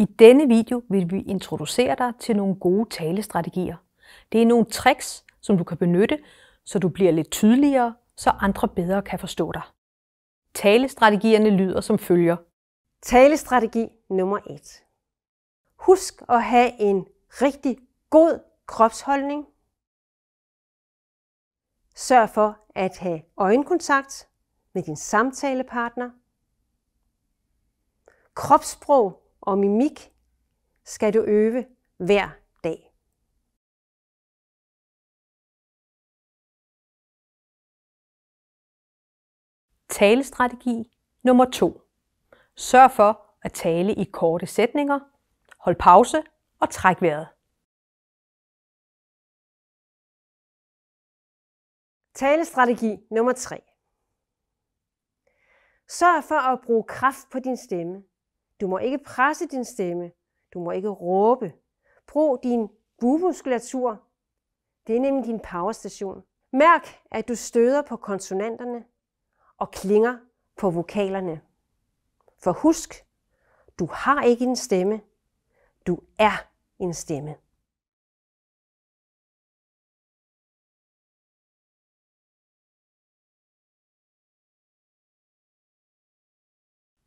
I denne video vil vi introducere dig til nogle gode talestrategier. Det er nogle tricks, som du kan benytte, så du bliver lidt tydeligere, så andre bedre kan forstå dig. Talestrategierne lyder som følger. Talestrategi nummer 1. Husk at have en rigtig god kropsholdning. Sørg for at have øjenkontakt med din samtalepartner. Kropssprog og mimik skal du øve hver dag. Talestrategi nummer 2. Sørg for at tale i korte sætninger. Hold pause og træk vejret. Talestrategi nummer 3. Sørg for at bruge kraft på din stemme. Du må ikke presse din stemme. Du må ikke råbe. Brug din bumuskulatur. Det er nemlig din powerstation. Mærk, at du støder på konsonanterne og klinger på vokalerne. For husk, du har ikke en stemme. Du er en stemme.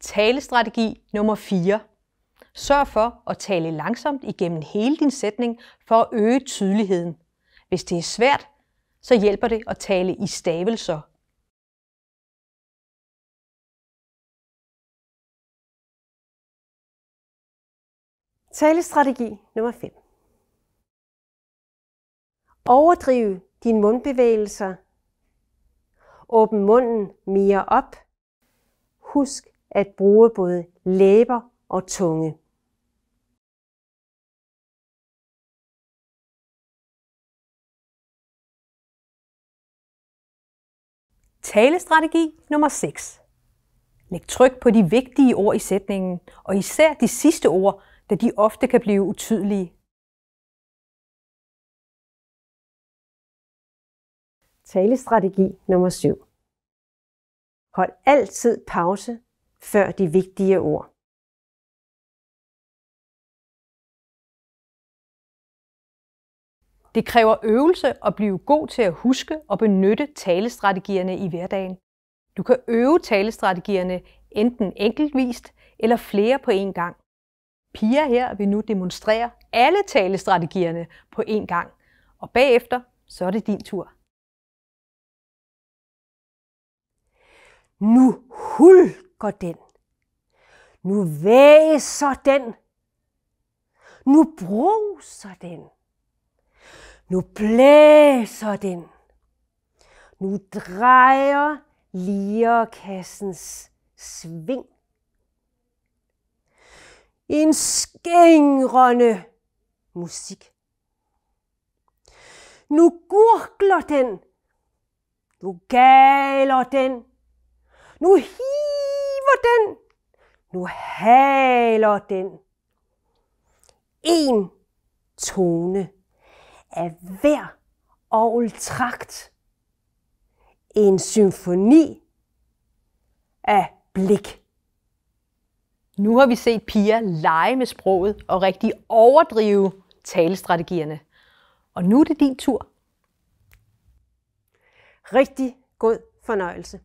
Talestrategi nummer 4. Sørg for at tale langsomt igennem hele din sætning for at øge tydeligheden. Hvis det er svært, så hjælper det at tale i stavelser. Talestrategi nummer 5. Overdriv dine mundbevægelser. Åbn munden mere op. Husk at bruge både læber og tunge. Talestrategi nummer 6. Læg tryk på de vigtige ord i sætningen, og især de sidste ord, da de ofte kan blive utydelige. Talestrategi nummer 7. Hold altid pause før de vigtige ord. Det kræver øvelse at blive god til at huske og benytte talestrategierne i hverdagen. Du kan øve talestrategierne enten enkeltvist eller flere på én gang. Pia her vil nu demonstrere alle talestrategierne på én gang, og bagefter så er det din tur. Nu hulk går den. Nu væser så den. Nu bruser den. Nu blæser den. Nu drejer lierkassens sving. En skængrende musik. Nu gurgler den. Nu galer den. Nu hiver den. Nu haler den. En tone af hver ovltragt. En symfoni af blik. Nu har vi set piger lege med sproget og rigtig overdrive talestrategierne. Og nu er det din tur. Rigtig god fornøjelse.